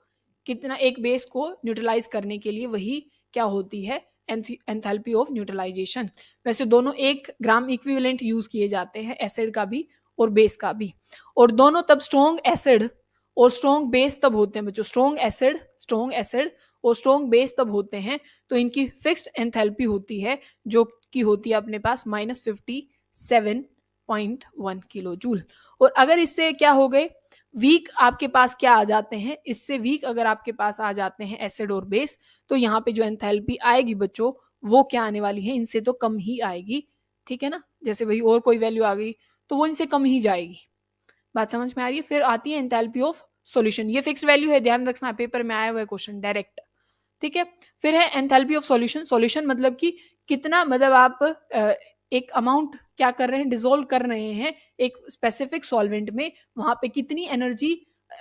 कितना एक बेस को न्यूट्रलाइज करने के लिए वही क्या होती है एंथैल्पी ऑफ न्यूट्रलाइजेशन वैसे दोनों एक ग्राम इक्विवेलेंट यूज किए जाते हैं एसिड का भी और बेस का भी और दोनों तब स्ट्रोंग एसिड और स्ट्रोंग बेस तब होते हैं बच्चों स्ट्रोंग एसिड स्ट्रोंग एसिड और स्ट्रोंग बेस तब होते हैं तो इनकी फिक्स्ड एंथैल्पी होती है जो की होती है अपने पास minus fifty seven point one kilo joule और अगर इससे क्या हो गए वीक आपके पास क्या आ जाते हैं इससे वीक अगर आपके पास आ जाते हैं एसिड और बेस तो यहाँ पे जो एंथैल्पी आएगी बच्चों वो क्या आने वाली है इनसे तो कम ही आएगी ठीक है ना जैसे भाई और कोई वैल्यू आ गई तो वो इनसे कम ही जाएगी बात समझ में आ रही है फिर आती है एंथैल्पी ऑफ सॉल्यूशन ये फिक्स वैल्यू है ध्यान रखना पेपर में आया हुआ है क्वेश्चन डायरेक्ट ठीक है फिर है एंथैल्पी ऑफ सॉल्यूशन सॉल्यूशन मतलब कि कितना मतलब आप एक अमाउंट क्या कर रहे हैं डिजोल्व कर रहे हैं एक स्पेसिफिक सॉल्वेंट में वहां पे कितनी एनर्जी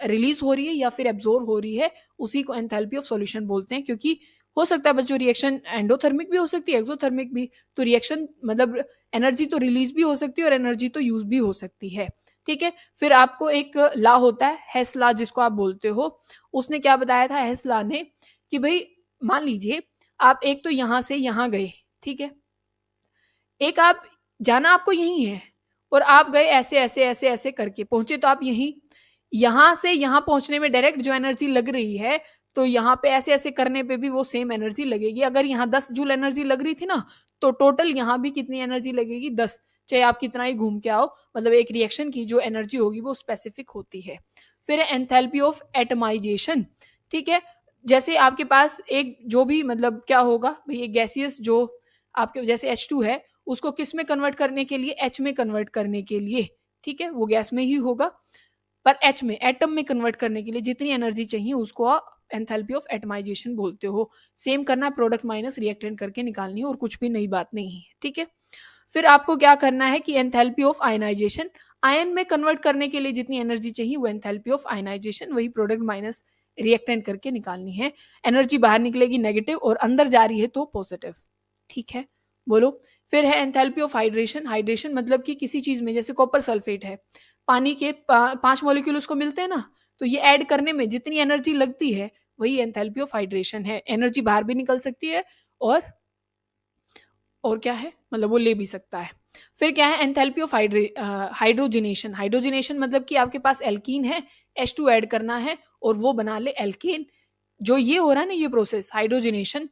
रिलीज हो रही है या फिर एब्जोर्व हो रही है उसी को एंथैल्पी ऑफ सॉल्यूशन बोलते हैं क्योंकि हो सकता है बच्चों रिएक्शन एंडोथर्मिक भी हो सकती है एक्सोथर्मिक भी तो रिएक्शन मतलब एनर्जी तो रिलीज भी हो सकती है और एनर्जी तो यूज भी हो सकती है ठीक है फिर आपको एक ला होता है हैस ला जिसको आप बोलते हो उसने क्या बताया था हैस ला ने कि भाई मान लीजिए आप एक तो यहाँ से यहाँ गए ठीक है एक आप जाना आपको यहीं है और आप गए ऐसे ऐसे ऐसे ऐसे करके पहुंचे तो आप यहीं यहां से यहां पहुंचने में डायरेक्ट जो एनर्जी लग रही है तो यहाँ पे ऐसे ऐसे करने पे भी वो सेम एनर्जी लगेगी अगर यहाँ दस जूल एनर्जी लग रही थी ना तो टोटल यहाँ भी कितनी एनर्जी लगेगी दस चाहे आप कितना ही घूम के आओ मतलब एक रिएक्शन की जो एनर्जी होगी वो स्पेसिफिक होती है फिर एंथेल्पी ऑफ एटमाइजेशन ठीक है जैसे आपके पास एक जो भी मतलब क्या होगा भाई गैसियस जो आपके जैसे एच टू है उसको किस में कन्वर्ट करने के लिए एच में कन्वर्ट करने के लिए ठीक है वो गैस में ही होगा पर एच में एटम में कन्वर्ट करने के लिए जितनी एनर्जी चाहिए उसको आप एंथैल्पी ऑफ एटमाइजेशन बोलते हो सेम करना प्रोडक्ट माइनस रिएक्टेंट करके निकालनी है और कुछ भी नई बात नहीं है ठीक है फिर आपको क्या करना है कि एंथैल्पी ऑफ आयनाइजेशन आयन में कन्वर्ट करने के लिए जितनी एनर्जी चाहिए वो एंथैल्पी ऑफ आयनाइजेशन वही प्रोडक्ट माइनस रिएक्टेंट करके निकालनी है एनर्जी बाहर निकलेगी नेगेटिव और अंदर जा रही है तो पॉजिटिव ठीक है बोलो फिर है एंथैल्पी ऑफ हाइड्रेशन हाइड्रेशन मतलब कि किसी चीज़ में जैसे कॉपर सल्फेट है पानी के पा, पांच मॉलिक्यूल उसको मिलते हैं ना तो ये ऐड करने में जितनी एनर्जी लगती है वही एंथैल्पी ऑफ हाइड्रेशन है एनर्जी बाहर भी निकल सकती है और और क्या है मतलब वो ले भी सकता है फिर क्या है एंथैल्पी ऑफ हाइड्रोजिनेशन हाइड्रोजिनेशन मतलब कि आपके पास एल्कीन है एच टू ऐड करना है और वो बना ले एल्केन जो ये हो रहा है ना ये प्रोसेस हाइड्रोजिनेशन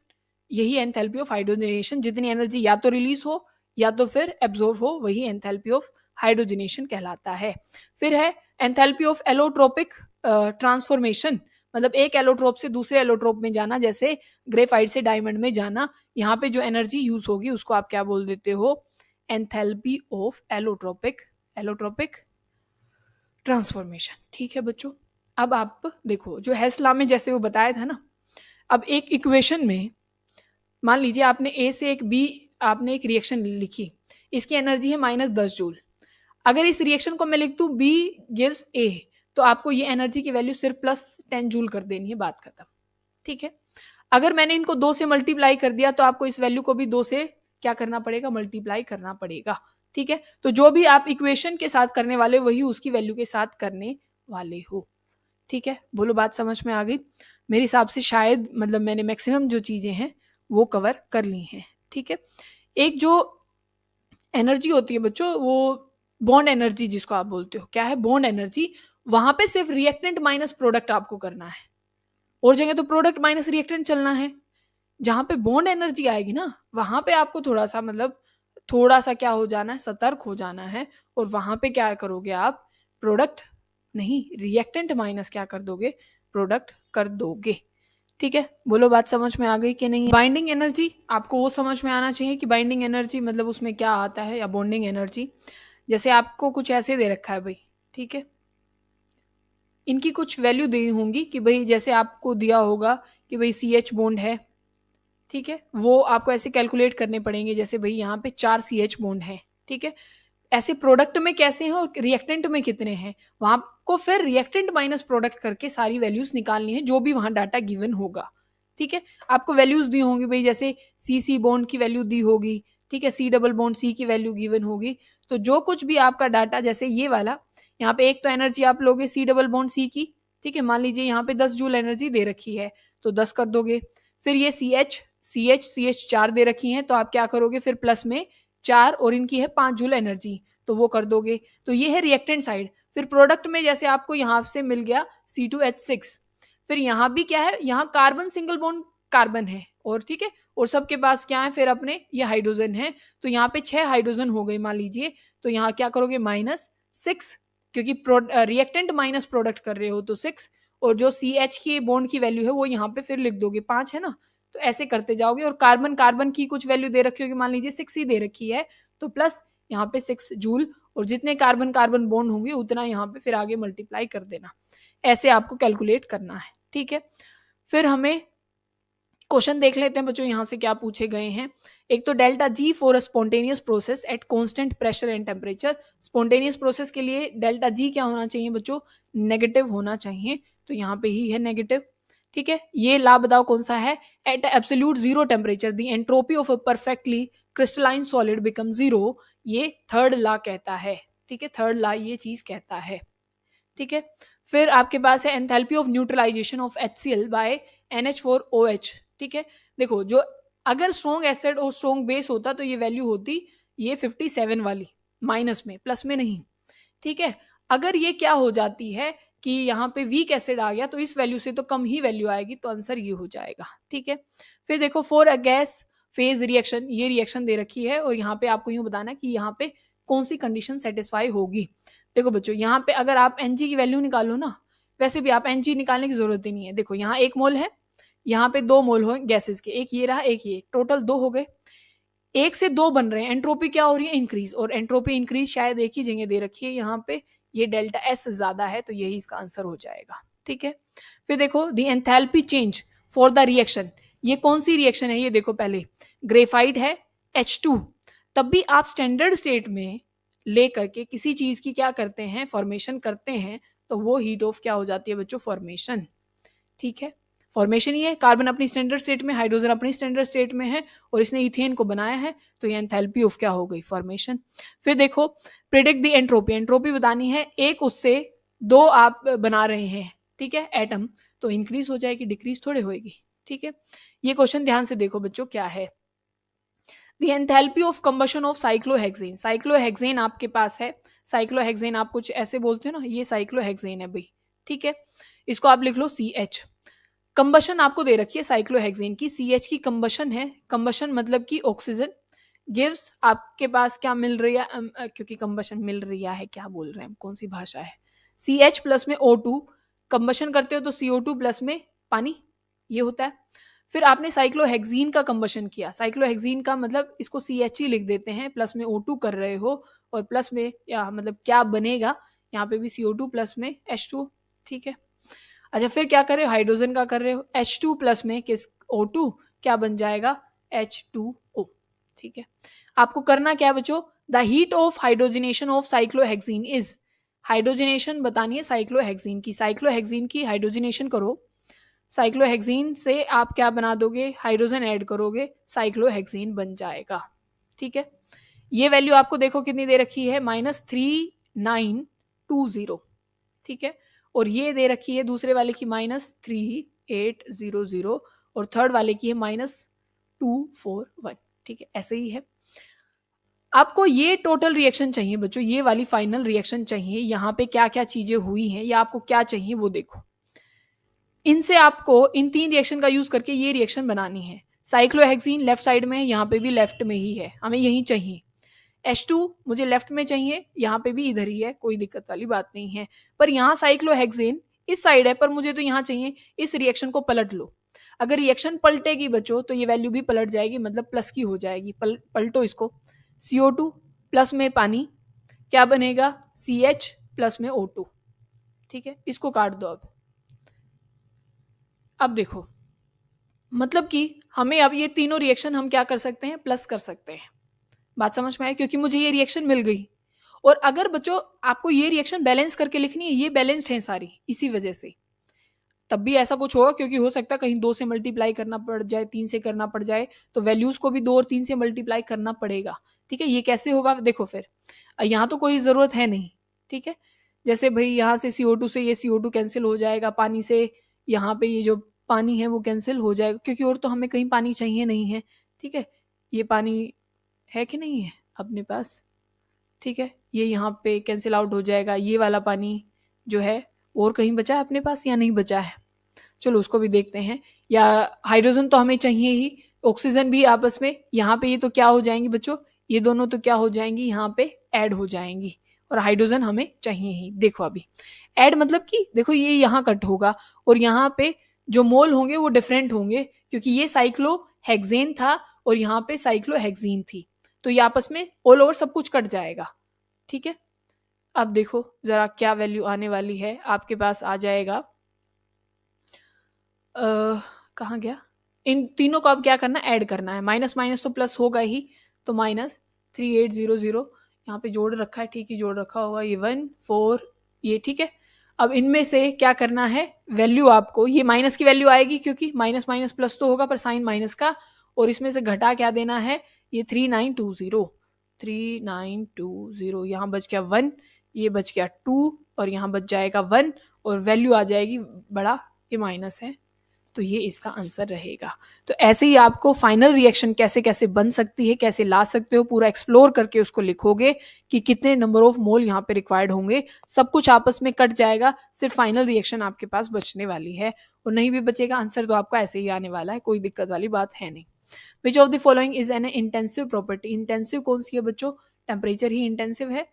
यही एंथैल्पी ऑफ हाइड्रोजनेशन जितनी एनर्जी या तो रिलीज हो या तो फिर एब्जॉर्व हो वही एंथैल्पी ऑफ हाइड्रोजनेशन कहलाता है फिर है एंथैल्पी ऑफ एलोट्रोपिक ट्रांसफॉर्मेशन मतलब एक एलोट्रोप से दूसरे एलोट्रोप में जाना जैसे ग्रेफाइट से डायमंड में जाना यहाँ पे जो एनर्जी यूज होगी उसको आप क्या बोल देते हो enthalpy of allotropic allotropic transformation ठीक है बच्चों अब आप देखो जो हैसला में जैसे वो बताया था ना अब एक इक्वेशन में मान लीजिए आपने ए से एक बी आपने एक रिएक्शन लिखी इसकी एनर्जी है माइनस दस जूल अगर इस रिएक्शन को मैं लिख दूँ बी गिव्स ए तो आपको ये एनर्जी की वैल्यू सिर्फ प्लस टेन जूल कर देनी है बात खत्म ठीक है अगर मैंने इनको दो से मल्टीप्लाई कर दिया तो आपको इस वैल्यू को भी दो से क्या करना पड़ेगा मल्टीप्लाई करना पड़ेगा ठीक है तो जो भी आप इक्वेशन के साथ करने वाले वही उसकी वैल्यू के साथ करने वाले हो ठीक है बोलो बात समझ में आ गई मेरे हिसाब से शायद मतलब मैंने मैक्सिमम जो चीज़ें हैं वो कवर कर ली हैं ठीक है एक जो एनर्जी होती है बच्चों वो बॉन्ड एनर्जी जिसको आप बोलते हो क्या है बॉन्ड एनर्जी वहां पे सिर्फ रिएक्टेंट माइनस प्रोडक्ट आपको करना है और जगह तो प्रोडक्ट माइनस रिएक्टेंट चलना है जहाँ पे बॉन्ड एनर्जी आएगी ना वहां पे आपको थोड़ा सा मतलब थोड़ा सा क्या हो जाना है सतर्क हो जाना है और वहां पे क्या करोगे आप प्रोडक्ट नहीं रिएक्टेंट माइनस क्या कर दोगे प्रोडक्ट कर दोगे ठीक है बोलो बात समझ में आ गई कि नहीं बाइंडिंग एनर्जी आपको वो समझ में आना चाहिए कि बाइंडिंग एनर्जी मतलब उसमें क्या आता है या बॉन्डिंग एनर्जी जैसे आपको कुछ ऐसे दे रखा है भाई ठीक है इनकी कुछ वैल्यू दी होंगी कि भाई जैसे आपको दिया होगा कि भाई सी एच बोंड है ठीक है वो आपको ऐसे कैलकुलेट करने पड़ेंगे जैसे भाई यहाँ पे चार सी एच बोंड है ठीक है ऐसे प्रोडक्ट में कैसे हैं और रिएक्टेंट में कितने हैं वहां को फिर रिएक्टेंट माइनस प्रोडक्ट करके सारी वैल्यूज निकालनी है जो भी वहां डाटा गिवन होगा ठीक है आपको वैल्यूज दी होंगी भाई जैसे सी सी बॉन्ड की वैल्यू दी होगी ठीक है सी डबल बॉन्ड सी की वैल्यू गिवन होगी तो जो कुछ भी आपका डाटा जैसे ये वाला यहाँ पे एक तो एनर्जी आप लोगे सी डबल बॉन्ड सी की ठीक है मान लीजिए यहाँ पे दस जूल एनर्जी दे रखी है तो दस कर दोगे फिर ये C H C H C H चार दे रखी है तो आप क्या करोगे फिर प्लस में चार और इनकी है पाँच जूल एनर्जी तो वो कर दोगे तो ये है रिएक्टेंट साइड फिर प्रोडक्ट में जैसे आपको यहाँ से मिल गया सी टू एच सिक्स फिर यहाँ भी क्या है यहाँ कार्बन सिंगल बोन कार्बन है और ठीक है और सबके पास क्या है फिर अपने ये हाइड्रोजन है तो यहाँ पे छह हाइड्रोजन हो गए मान लीजिए तो यहाँ क्या करोगे माइनस सिक्स क्योंकि रिएक्टेंट माइनस प्रोडक्ट कर रहे हो तो सिक्स और जो सी एच की बॉन्ड की वैल्यू है वो यहाँ पे फिर लिख दोगे पांच है ना तो ऐसे करते जाओगे और कार्बन कार्बन की कुछ वैल्यू दे रखी होगी मान लीजिए सिक्स ही दे रखी है तो प्लस यहाँ पे सिक्स जूल और जितने कार्बन कार्बन बॉन्ड होंगे उतना यहाँ पे फिर आगे मल्टीप्लाई कर देना ऐसे आपको कैलकुलेट करना है ठीक है फिर हमें क्वेश्चन देख लेते हैं बच्चों यहाँ से क्या पूछे गए हैं एक तो delta G for spontaneous process at constant pressure and temperature spontaneous process के लिए डेल्टा जी क्या होना चाहिए बच्चों नेगेटिव होना चाहिए तो यहाँ पे ही है नेगेटिव ठीक है ये ला बताओ कौन सा है at absolute zero temperature the entropy of a perfectly crystalline solid become zero ये थर्ड ला कहता है ठीक है थर्ड ला ये चीज कहता है ठीक है फिर आपके पास है enthalpy of neutralization of H C L by N H four O H ठीक है देखो जो अगर स्ट्रॉन्ग एसिड और स्ट्रॉन्ग बेस होता तो ये वैल्यू होती ये फिफ्टी सेवन वाली माइनस में प्लस में नहीं ठीक है अगर ये क्या हो जाती है कि यहाँ पे वीक एसिड आ गया तो इस वैल्यू से तो कम ही वैल्यू आएगी तो आंसर ये हो जाएगा ठीक है फिर देखो for a gas phase reaction ये रिएक्शन दे रखी है और यहाँ पे आपको यूँ बताना कि यहाँ पे कौन सी कंडीशन सेटिस्फाई होगी देखो बच्चों यहाँ पे अगर आप एन की वैल्यू निकालो ना वैसे भी आप एन निकालने की जरूरत ही नहीं है देखो यहाँ एक मोल है यहाँ पे दो मोल हो गैसेस के एक ये रहा एक ये टोटल दो हो गए एक से दो बन रहे हैं एंट्रोपी क्या हो रही है इंक्रीज और एंट्रोपी इंक्रीज शायद एक ही जगह दे रखी है यहाँ पे ये डेल्टा एस ज़्यादा है तो यही इसका आंसर हो जाएगा ठीक है फिर देखो the enthalpy change for the reaction ये कौन सी रिएक्शन है ये देखो पहले ग्रेफाइड है एच टू तब भी आप स्टैंडर्ड स्टेट में ले करके किसी चीज़ की क्या करते हैं फॉर्मेशन करते हैं तो वो हीट ऑफ क्या हो जाती है बच्चों फॉर्मेशन ठीक है फॉर्मेशन ही है कार्बन अपनी स्टैंडर्ड स्टेट में हाइड्रोजन अपनी स्टैंडर्ड स्टेट में है और इसने इथेन को बनाया है तो ये एंथैल्पी ऑफ क्या हो गई फॉर्मेशन फिर देखो प्रिडिक्ट दी एंट्रोपी एंट्रोपी बतानी है एक उससे दो आप बना रहे हैं ठीक है एटम तो इंक्रीज हो जाएगी डिक्रीज थोड़े होगी ठीक है ये क्वेश्चन ध्यान से देखो बच्चों क्या है the enthalpy of combustion of cyclohexane cyclohexane आपके पास है साइक्लोहेक्सेन आप कुछ ऐसे बोलते हो ना ये साइक्लोहेक्सेन है भाई ठीक है इसको आप लिख लो सी एच कंबशन आपको दे रखी है साइक्लोहेक्सेन की सी एच की कंबशन है कंबशन मतलब कि ऑक्सीजन गिव्स आपके पास क्या मिल रही है क्योंकि कंबशन मिल रही है क्या बोल रहे हैं कौन सी भाषा है सी एच प्लस में ओ टू कंबशन करते हो तो सी ओ टू प्लस में पानी ये होता है फिर आपने साइक्लोहेक्जीन का कंबशन किया साइक्लोहेक्जीन का मतलब इसको सी एच ई लिख देते हैं प्लस में ओ टू कर रहे हो और प्लस में या मतलब क्या बनेगा यहाँ पे भी सी ओ टू प्लस में एच टू ठीक है अच्छा फिर क्या कर रहे हो हाइड्रोजन का कर रहे हो एच टू प्लस में किस ओ टू क्या बन जाएगा एच टू ओ ठीक है आपको करना क्या है बच्चों the heat of hydrogenation of cyclohexene is hydrogenation बतानी है साइक्लोहेक्सिन की साइक्लोहेक्सिन की हाइड्रोजिनेशन करो साइक्लोहेक्सिन से आप क्या बना दोगे हाइड्रोजन ऐड करोगे साइक्लोहेक्सिन बन जाएगा ठीक है ये वैल्यू आपको देखो कितनी दे रखी है minus three nine two zero ठीक है और ये दे रखी है दूसरे वाले की minus three eight zero zero और थर्ड वाले की है माइनस टू फोर वन ठीक है ऐसे ही है आपको ये टोटल रिएक्शन चाहिए बच्चों ये वाली फाइनल रिएक्शन चाहिए यहाँ पे क्या क्या चीज़ें हुई हैं या आपको क्या चाहिए वो देखो इनसे आपको इन तीन रिएक्शन का यूज़ करके ये रिएक्शन बनानी है साइक्लोहेक्सीन लेफ्ट साइड में है यहाँ पे भी लेफ्ट में ही है हमें यही चाहिए एच टू मुझे लेफ्ट में चाहिए यहाँ पे भी इधर ही है कोई दिक्कत वाली बात नहीं है पर यहाँ साइक्लोहेक्सेन इस साइड है पर मुझे तो यहाँ चाहिए इस रिएक्शन को पलट लो अगर रिएक्शन पलटेगी बच्चों तो ये वैल्यू भी पलट जाएगी मतलब प्लस की हो जाएगी पल, पलटो इसको सी ओ टू प्लस में पानी क्या बनेगा सी एच प्लस में ओ टू ठीक है इसको काट दो अब अब देखो मतलब कि हमें अब ये तीनों रिएक्शन हम क्या कर सकते हैं प्लस कर सकते हैं बात समझ में आई क्योंकि मुझे ये रिएक्शन मिल गई और अगर बच्चों आपको ये रिएक्शन बैलेंस करके लिखनी है ये बैलेंस्ड है सारी इसी वजह से तब भी ऐसा कुछ होगा क्योंकि हो सकता है कहीं दो से मल्टीप्लाई करना पड़ जाए तीन से करना पड़ जाए तो वैल्यूज़ को भी दो और तीन से मल्टीप्लाई करना पड़ेगा ठीक है ये कैसे होगा देखो फिर यहाँ तो कोई ज़रूरत है नहीं ठीक है जैसे भाई यहाँ से सी से ये सी कैंसिल हो जाएगा पानी से यहाँ पे ये जो पानी है वो कैंसिल हो जाएगा क्योंकि और तो हमें कहीं पानी चाहिए नहीं है ठीक है ये पानी है कि नहीं है अपने पास ठीक है ये यहाँ पे कैंसिल आउट हो जाएगा ये वाला पानी जो है और कहीं बचा है अपने पास या नहीं बचा है चलो उसको भी देखते हैं या हाइड्रोजन तो हमें चाहिए ही ऑक्सीजन भी आपस में यहाँ पे ये तो क्या हो जाएंगी बच्चों ये दोनों तो क्या हो जाएंगी यहाँ पे ऐड हो जाएंगी और हाइड्रोजन हमें चाहिए ही देखो अभी ऐड मतलब कि देखो ये यहाँ कट होगा और यहाँ पे जो मोल होंगे वो डिफरेंट होंगे क्योंकि ये साइक्लो हेक्जेन था और यहाँ पे साइक्लो हेक्जीन थी तो ये आपस में ऑल ओवर सब कुछ कट जाएगा ठीक है अब देखो ज़रा क्या वैल्यू आने वाली है आपके पास आ जाएगा कहाँ गया इन तीनों को अब क्या करना ऐड करना है माइनस माइनस तो प्लस होगा ही तो minus three eight zero zero यहाँ पे जोड़ रखा है ठीक ही जोड़ रखा होगा ये वन फोर ये ठीक है अब इनमें से क्या करना है वैल्यू आपको ये माइनस की वैल्यू आएगी क्योंकि माइनस माइनस प्लस तो होगा पर साइन माइनस का और इसमें से घटा क्या देना है ये three nine two zero three nine two zero यहाँ बच गया वन ये बच गया टू और यहाँ बच जाएगा वन और वैल्यू आ जाएगी बड़ा ये माइनस है तो ये इसका आंसर रहेगा तो ऐसे ही आपको फाइनल रिएक्शन कैसे कैसे बन सकती है कैसे ला सकते हो पूरा एक्सप्लोर करके उसको लिखोगे कि कितने नंबर ऑफ मोल यहाँ पे रिक्वायर्ड होंगे सब कुछ आपस में कट जाएगा सिर्फ फाइनल रिएक्शन आपके पास बचने वाली है और नहीं भी बचेगा आंसर तो आपका ऐसे ही आने वाला है कोई दिक्कत वाली बात है नहीं which of the following is an intensive property intensive कौन सी है बच्चों टेम्परेचर ही इंटेंसिव है